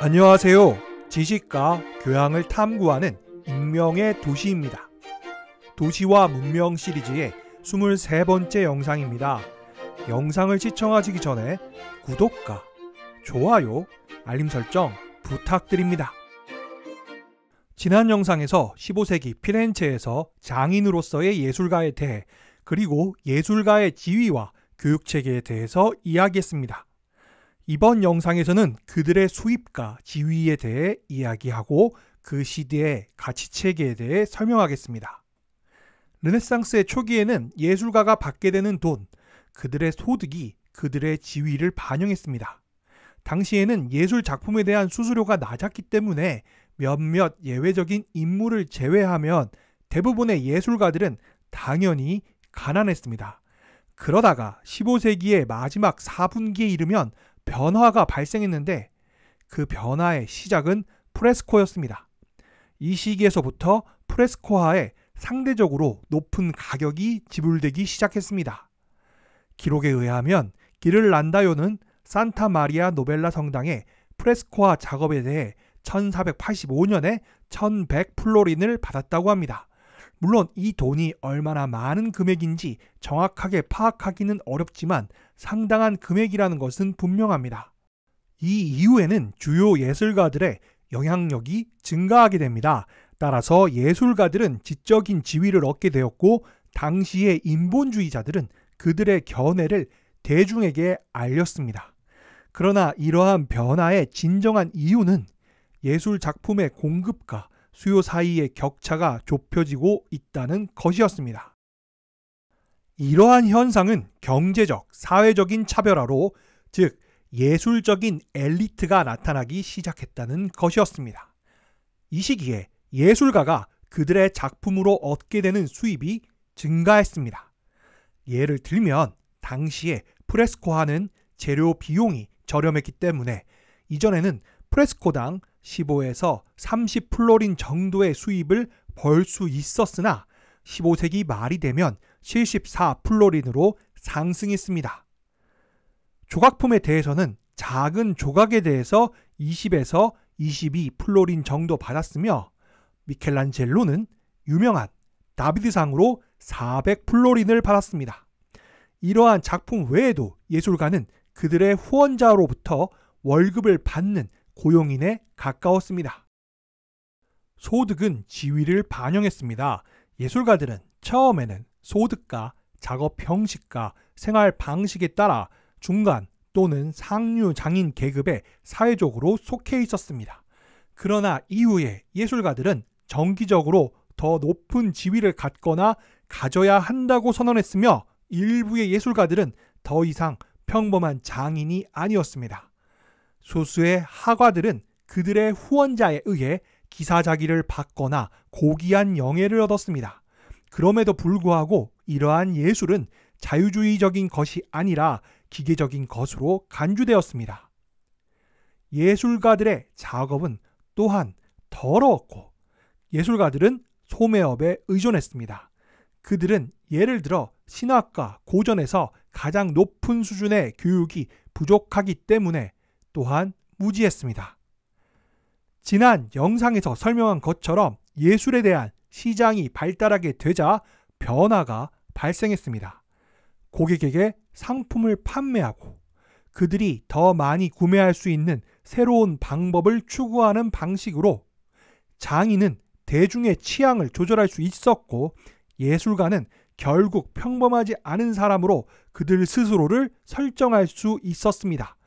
안녕하세요. 지식과 교양을 탐구하는 익명의 도시입니다. 도시와 문명 시리즈의 23번째 영상입니다. 영상을 시청하시기 전에 구독과 좋아요, 알림 설정 부탁드립니다. 지난 영상에서 15세기 피렌체에서 장인으로서의 예술가에 대해 그리고 예술가의 지위와 교육체계에 대해서 이야기했습니다. 이번 영상에서는 그들의 수입과 지위에 대해 이야기하고 그 시대의 가치 체계에 대해 설명하겠습니다. 르네상스의 초기에는 예술가가 받게 되는 돈, 그들의 소득이 그들의 지위를 반영했습니다. 당시에는 예술 작품에 대한 수수료가 낮았기 때문에 몇몇 예외적인 인물을 제외하면 대부분의 예술가들은 당연히 가난했습니다. 그러다가 15세기의 마지막 4분기에 이르면 변화가 발생했는데 그 변화의 시작은 프레스코였습니다. 이 시기에서부터 프레스코화에 상대적으로 높은 가격이 지불되기 시작했습니다. 기록에 의하면 기를란다요는 산타 마리아 노벨라 성당의 프레스코화 작업에 대해 1485년에 1100플로린을 받았다고 합니다. 물론 이 돈이 얼마나 많은 금액인지 정확하게 파악하기는 어렵지만 상당한 금액이라는 것은 분명합니다. 이 이후에는 주요 예술가들의 영향력이 증가하게 됩니다. 따라서 예술가들은 지적인 지위를 얻게 되었고 당시의 인본주의자들은 그들의 견해를 대중에게 알렸습니다. 그러나 이러한 변화의 진정한 이유는 예술 작품의 공급과 수요 사이의 격차가 좁혀지고 있다는 것이었습니다. 이러한 현상은 경제적, 사회적인 차별화로 즉 예술적인 엘리트가 나타나기 시작했다는 것이었습니다. 이 시기에 예술가가 그들의 작품으로 얻게 되는 수입이 증가했습니다. 예를 들면 당시에 프레스코하는 재료 비용이 저렴했기 때문에 이전에는 프레스코당 15에서 30 플로린 정도의 수입을 벌 수 있었으나 15세기 말이 되면 74 플로린으로 상승했습니다. 조각품에 대해서는 작은 조각에 대해서 20에서 22 플로린 정도 받았으며 미켈란젤로는 유명한 다비드상으로 400 플로린을 받았습니다. 이러한 작품 외에도 예술가는 그들의 후원자로부터 월급을 받는 고용인에 가까웠습니다. 소득은 지위를 반영했습니다. 예술가들은 처음에는 소득과 작업 형식과 생활 방식에 따라 중간 또는 상류 장인 계급에 사회적으로 속해 있었습니다. 그러나 이후에 예술가들은 정기적으로 더 높은 지위를 갖거나 가져야 한다고 선언했으며 일부의 예술가들은 더 이상 평범한 장인이 아니었습니다. 소수의 하과들은 그들의 후원자에 의해 기사자기를 받거나 고귀한 영예를 얻었습니다. 그럼에도 불구하고 이러한 예술은 자유주의적인 것이 아니라 기계적인 것으로 간주되었습니다. 예술가들의 작업은 또한 더러웠고 예술가들은 소매업에 의존했습니다. 그들은 예를 들어 신학과 고전에서 가장 높은 수준의 교육이 부족하기 때문에 또한 무지했습니다. 지난 영상에서 설명한 것처럼 예술에 대한 시장이 발달하게 되자 변화가 발생했습니다. 고객에게 상품을 판매하고 그들이 더 많이 구매할 수 있는 새로운 방법을 추구하는 방식으로 장인은 대중의 취향을 조절할 수 있었고 예술가는 결국 평범하지 않은 사람으로 그들 스스로를 설정할 수 있었습니다.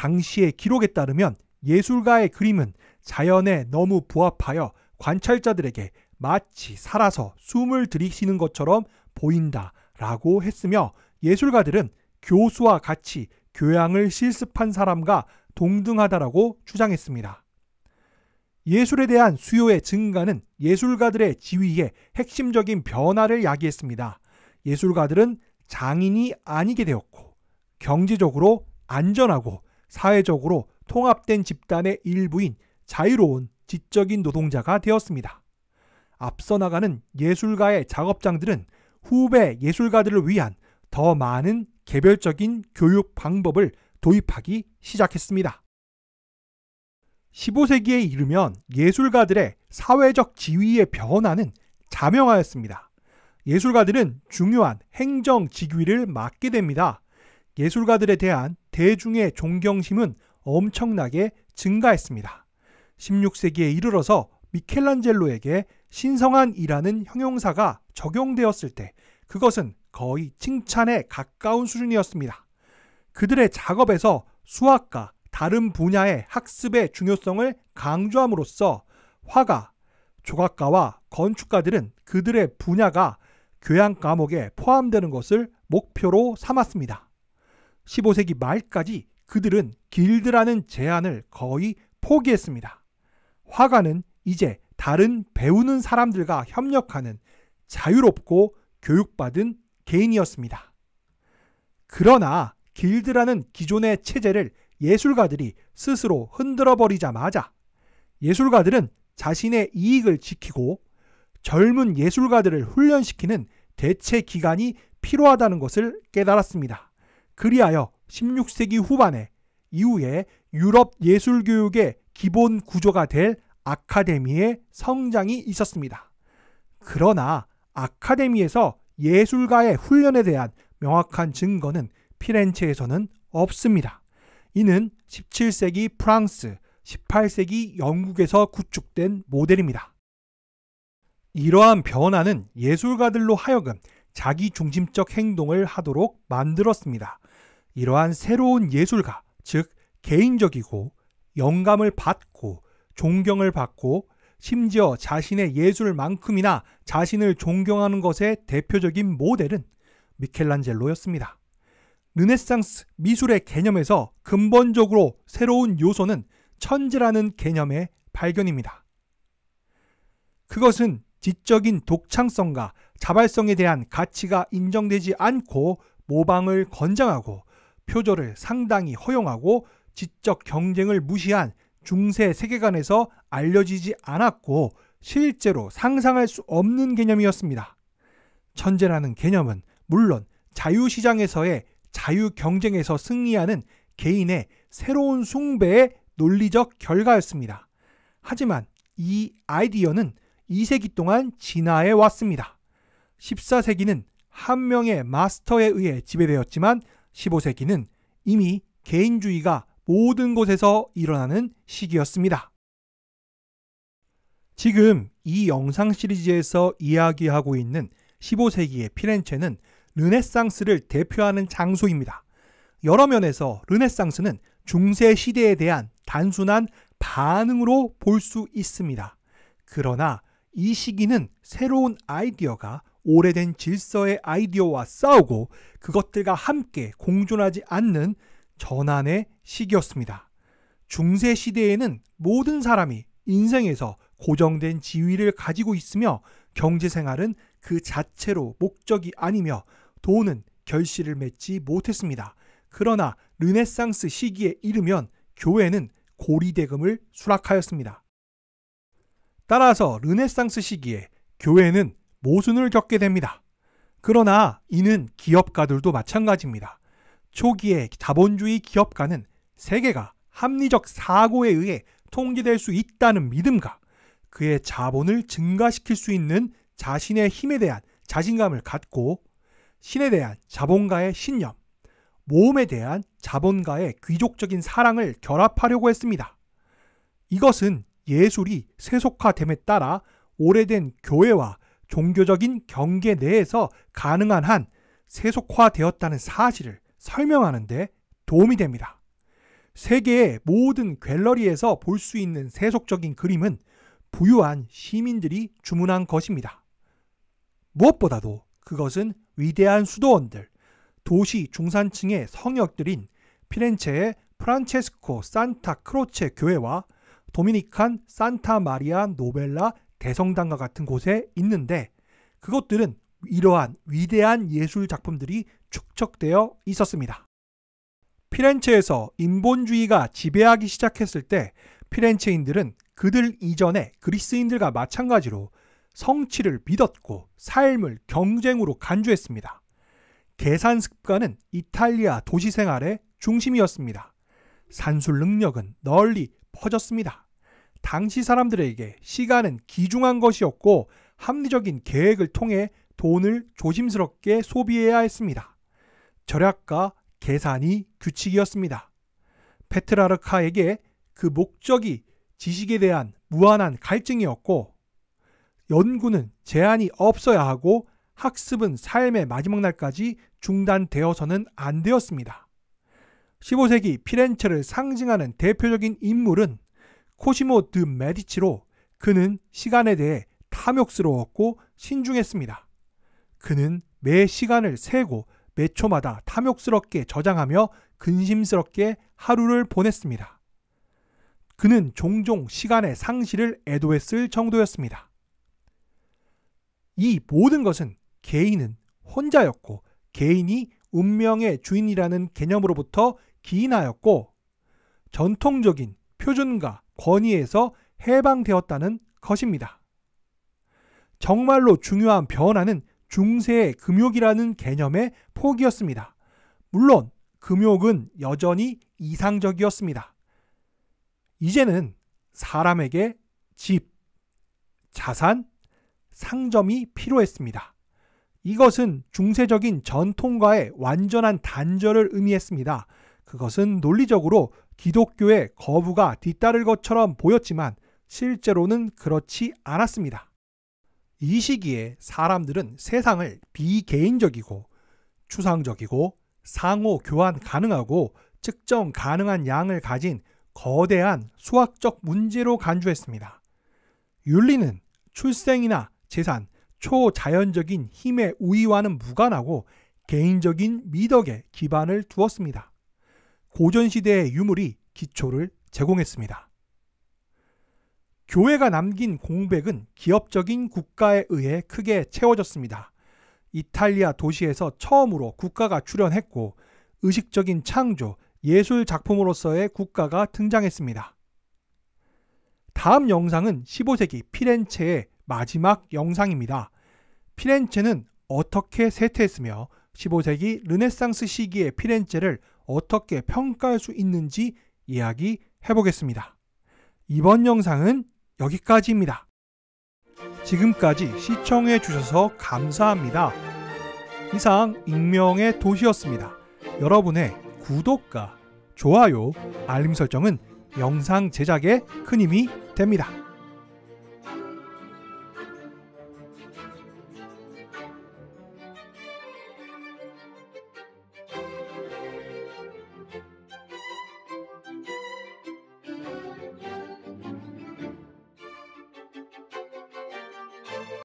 당시의 기록에 따르면 예술가의 그림은 자연에 너무 부합하여 관찰자들에게 마치 살아서 숨을 들이쉬는 것처럼 보인다 라고 했으며 예술가들은 교수와 같이 교양을 실습한 사람과 동등하다라고 주장했습니다. 예술에 대한 수요의 증가는 예술가들의 지위에 핵심적인 변화를 야기했습니다. 예술가들은 장인이 아니게 되었고 경제적으로 안전하고 사회적으로 통합된 집단의 일부인 자유로운 지적인 노동자가 되었습니다. 앞서 나가는 예술가의 작업장들은 후배 예술가들을 위한 더 많은 개별적인 교육 방법을 도입하기 시작했습니다. 15세기에 이르면 예술가들의 사회적 지위의 변화는 자명하였습니다. 예술가들은 중요한 행정 직위를 맡게 됩니다. 예술가들에 대한 대중의 존경심은 엄청나게 증가했습니다. 16세기에 이르러서 미켈란젤로에게 신성한이라는 형용사가 적용되었을 때 그것은 거의 칭찬에 가까운 수준이었습니다. 그들의 작업에서 수학과 다른 분야의 학습의 중요성을 강조함으로써 화가, 조각가와 건축가들은 그들의 분야가 교양 과목에 포함되는 것을 목표로 삼았습니다. 15세기 말까지 그들은 길드라는 제안을 거의 포기했습니다. 화가는 이제 다른 배우는 사람들과 협력하는 자유롭고 교육받은 개인이었습니다. 그러나 길드라는 기존의 체제를 예술가들이 스스로 흔들어 버리자마자 예술가들은 자신의 이익을 지키고 젊은 예술가들을 훈련시키는 대체 기간이 필요하다는 것을 깨달았습니다. 그리하여 16세기 후반에 이후에 유럽 예술 교육의 기본 구조가 될 아카데미의 성장이 있었습니다. 그러나 아카데미에서 예술가의 훈련에 대한 명확한 증거는 피렌체에서는 없습니다. 이는 17세기 프랑스, 18세기 영국에서 구축된 모델입니다. 이러한 변화는 예술가들로 하여금 자기 중심적 행동을 하도록 만들었습니다. 이러한 새로운 예술가, 즉 개인적이고 영감을 받고 존경을 받고 심지어 자신의 예술만큼이나 자신을 존경하는 것의 대표적인 모델은 미켈란젤로였습니다. 르네상스 미술의 개념에서 근본적으로 새로운 요소는 천재라는 개념의 발견입니다. 그것은 지적인 독창성과 자발성에 대한 가치가 인정되지 않고 모방을 권장하고 표절을 상당히 허용하고 지적 경쟁을 무시한 중세 세계관에서 알려지지 않았고 실제로 상상할 수 없는 개념이었습니다. 천재라는 개념은 물론 자유시장에서의 자유 경쟁에서 승리하는 개인의 새로운 숭배의 논리적 결과였습니다. 하지만 이 아이디어는 2세기 동안 진화해 왔습니다. 14세기는 한 명의 마스터에 의해 지배되었지만 15세기는 이미 개인주의가 모든 곳에서 일어나는 시기였습니다. 지금 이 영상 시리즈에서 이야기하고 있는 15세기의 피렌체는 르네상스를 대표하는 장소입니다. 여러 면에서 르네상스는 중세 시대에 대한 단순한 반응으로 볼 수 있습니다. 그러나 이 시기는 새로운 아이디어가 오래된 질서의 아이디어와 싸우고 그것들과 함께 공존하지 않는 전환의 시기였습니다. 중세 시대에는 모든 사람이 인생에서 고정된 지위를 가지고 있으며 경제 생활은 그 자체로 목적이 아니며 돈은 결실을 맺지 못했습니다. 그러나 르네상스 시기에 이르면 교회는 고리대금을 수락하였습니다. 따라서 르네상스 시기에 교회는 모순을 겪게 됩니다. 그러나 이는 기업가들도 마찬가지입니다. 초기에 자본주의 기업가는 세계가 합리적 사고에 의해 통제될 수 있다는 믿음과 그의 자본을 증가시킬 수 있는 자신의 힘에 대한 자신감을 갖고 신에 대한 자본가의 신념, 모험에 대한 자본가의 귀족적인 사랑을 결합하려고 했습니다. 이것은 예술이 세속화됨에 따라 오래된 교회와 종교적인 경계 내에서 가능한 한 세속화되었다는 사실을 설명하는데 도움이 됩니다. 세계의 모든 갤러리에서 볼 수 있는 세속적인 그림은 부유한 시민들이 주문한 것입니다. 무엇보다도 그것은 위대한 수도원들, 도시 중산층의 성역들인 피렌체의 프란체스코 산타 크로체 교회와 도미니칸 산타 마리아 노벨라 대성당과 같은 곳에 있는데 그것들은 이러한 위대한 예술 작품들이 축적되어 있었습니다. 피렌체에서 인본주의가 지배하기 시작했을 때 피렌체인들은 그들 이전에 그리스인들과 마찬가지로 성취를 믿었고 삶을 경쟁으로 간주했습니다. 계산 습관은 이탈리아 도시 생활의 중심이었습니다. 산술 능력은 널리 퍼졌습니다. 당시 사람들에게 시간은 귀중한 것이었고 합리적인 계획을 통해 돈을 조심스럽게 소비해야 했습니다. 절약과 계산이 규칙이었습니다. 페트라르카에게 그 목적이 지식에 대한 무한한 갈증이었고 연구는 제한이 없어야 하고 학습은 삶의 마지막 날까지 중단되어서는 안 되었습니다. 15세기 피렌체를 상징하는 대표적인 인물은 코시모 드 메디치로 그는 시간에 대해 탐욕스러웠고 신중했습니다. 그는 매 시간을 세고 매 초마다 탐욕스럽게 저장하며 근심스럽게 하루를 보냈습니다. 그는 종종 시간의 상실을 애도했을 정도였습니다. 이 모든 것은 개인은 혼자였고 개인이 운명의 주인이라는 개념으로부터 기인하였고 전통적인 표준과 권위에서 해방되었다는 것입니다. 정말로 중요한 변화는 중세의 금욕이라는 개념의 폭이었습니다. 물론 금욕은 여전히 이상적이었습니다. 이제는 사람에게 집, 자산, 상점이 필요했습니다. 이것은 중세적인 전통과의 완전한 단절을 의미했습니다. 그것은 논리적으로 기독교의 거부가 뒤따를 것처럼 보였지만 실제로는 그렇지 않았습니다. 이 시기에 사람들은 세상을 비개인적이고 추상적이고 상호 교환 가능하고 측정 가능한 양을 가진 거대한 수학적 문제로 간주했습니다. 윤리는 출생이나 재산, 초자연적인 힘의 우위와는 무관하고 개인적인 미덕에 기반을 두었습니다. 고전시대의 유물이 기초를 제공했습니다. 교회가 남긴 공백은 기업적인 국가에 의해 크게 채워졌습니다. 이탈리아 도시에서 처음으로 국가가 출현했고 의식적인 창조, 예술 작품으로서의 국가가 등장했습니다. 다음 영상은 15세기 피렌체의 마지막 영상입니다. 피렌체는 어떻게 세태했으며 15세기 르네상스 시기의 피렌체를 어떻게 평가할 수 있는지 이야기 해보겠습니다. 이번 영상은 여기까지입니다. 지금까지 시청해 주셔서 감사합니다. 이상 익명의 도시였습니다. 여러분의 구독과 좋아요, 알림 설정은 영상 제작에 큰 힘이 됩니다.